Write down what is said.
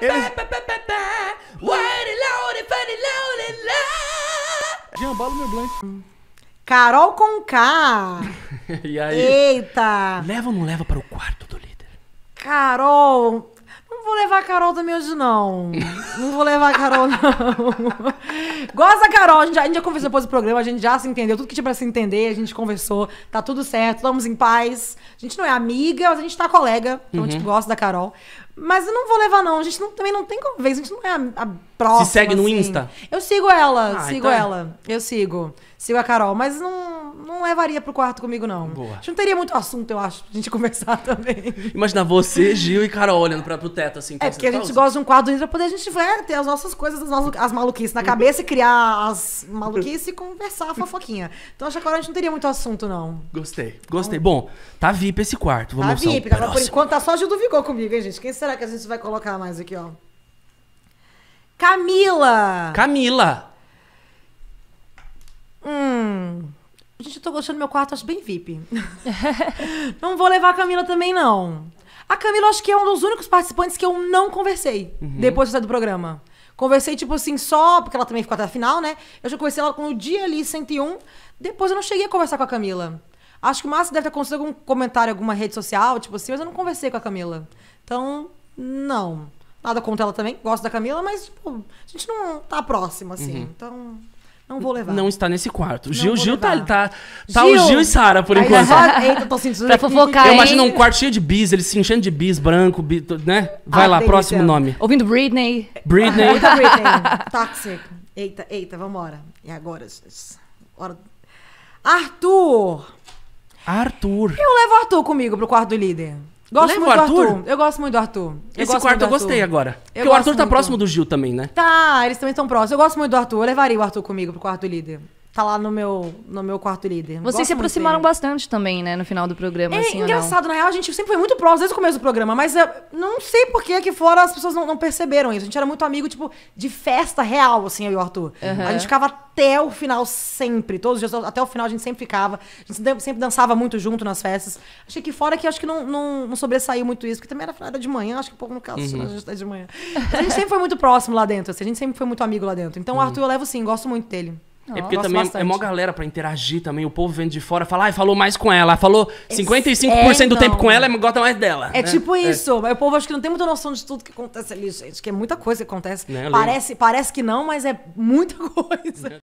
Eles... Jambalo meu blanco. Carol com K. e aí? Eita! Leva ou não leva para o quarto do líder? Carol, não vou levar a Carol também hoje, não. Não vou levar a Carol, não. Gosta da Carol, a gente, já, a gente já conversou depois do programa, a gente já se entendeu, tudo que tinha pra se entender, a gente conversou, tá tudo certo, estamos em paz. A gente não é amiga, mas a gente tá colega, então uhum. a gente uhum. gosta da Carol. Mas eu não vou levar, não. A gente não, também não tem conversa, a gente não é a, a próxima. Se segue no assim. Insta? Eu sigo ela, ah, sigo então... É. ela. Eu sigo. Sigo a Carol, mas não não levaria é pro quarto comigo, não. Boa. A gente não teria muito assunto, eu acho, pra gente conversar também. Imagina você, Gil e Carol olhando pra, pro teto, assim. É, porque a gente gosta de um quadro pra poder a gente ver, né, ter as nossas coisas, as, nossas, as maluquices na cabeça e criar as maluquices e conversar a fofoquinha. Então acho que agora a gente não teria muito assunto, não. Gostei, então, gostei. Bom, tá VIP esse quarto. Vamos tá VIP, agora por enquanto tá só Gil do Vigor comigo, hein, gente? Quem será que a gente vai colocar mais aqui, ó? Camila! Camila! Gente, eu tô gostando do meu quarto, acho bem VIP. não vou levar a Camila também, não. A Camila, acho que é um dos únicos participantes que eu não conversei uhum. depois de sair do programa. Conversei, tipo assim, só, porque ela também ficou até a final, né? Eu já conversei ela com o dia ali 101. Depois eu não cheguei a conversar com a Camila. Acho que o Márcio deve ter acontecido algum comentário, alguma rede social, tipo assim, mas eu não conversei com a Camila. Então, não. Nada contra ela também. Gosto da Camila, mas, tipo, a gente não tá próximo, assim. Uhum. Então. Não vou levar. Não está nesse quarto. Não Gil, Gil tá, tá, tá Gil. o Gil e Sara, por Aí enquanto. Aí Eita, tô sentindo pra fofocar, Eu imagino um quarto cheio de bis, eles se enchendo de bis, branco, bis, né? Vai ah, lá, próximo nome. Ouvindo Britney. Britney. Ah, eita, Britney. Toxic. Tá eita, eita, vambora. E agora? Hora... Arthur! Arthur. Eu levo Arthur comigo pro quarto do líder. Gosto Lembra muito do Arthur? Arthur? Eu gosto muito do Arthur. Eu Esse quarto eu gostei agora. Eu porque o Arthur tá próximo do Gil também, né? Tá, eles também estão próximos. Eu gosto muito do Arthur. Eu levaria o Arthur comigo pro quarto do líder tá lá no meu, no meu quarto líder. Vocês Gosto se aproximaram bastante também, né, no final do programa. É assim, engraçado, na real, a gente sempre foi muito próximo desde o começo do programa, mas eu não sei por que aqui fora as pessoas não, não, perceberam isso. A gente era muito amigo, tipo, de festa real, assim, eu e o Arthur. Uhum. A gente ficava até o final sempre, todos os dias, até o final a gente sempre ficava. A gente sempre dançava muito junto nas festas. Achei que fora que acho que não, não, não sobressaiu muito isso, porque também era, era de manhã, acho que o povo no caso uhum. a tá de manhã. a gente sempre foi muito próximo lá dentro, assim, a gente sempre foi muito amigo lá dentro. Então uhum. o Arthur eu levo sim, gosto muito dele. É, é porque também é bastante. é mó galera pra interagir também. O povo vendo de fora fala, ai, ah, falou mais com ela. Falou 55% é, do tempo com então. ela, é, gosta mais dela. É né? tipo isso. É. Mas o povo acho que não tem muita noção de tudo que acontece ali, gente. Que é muita coisa que acontece. Né, parece, parece que não, mas é muita coisa. Né?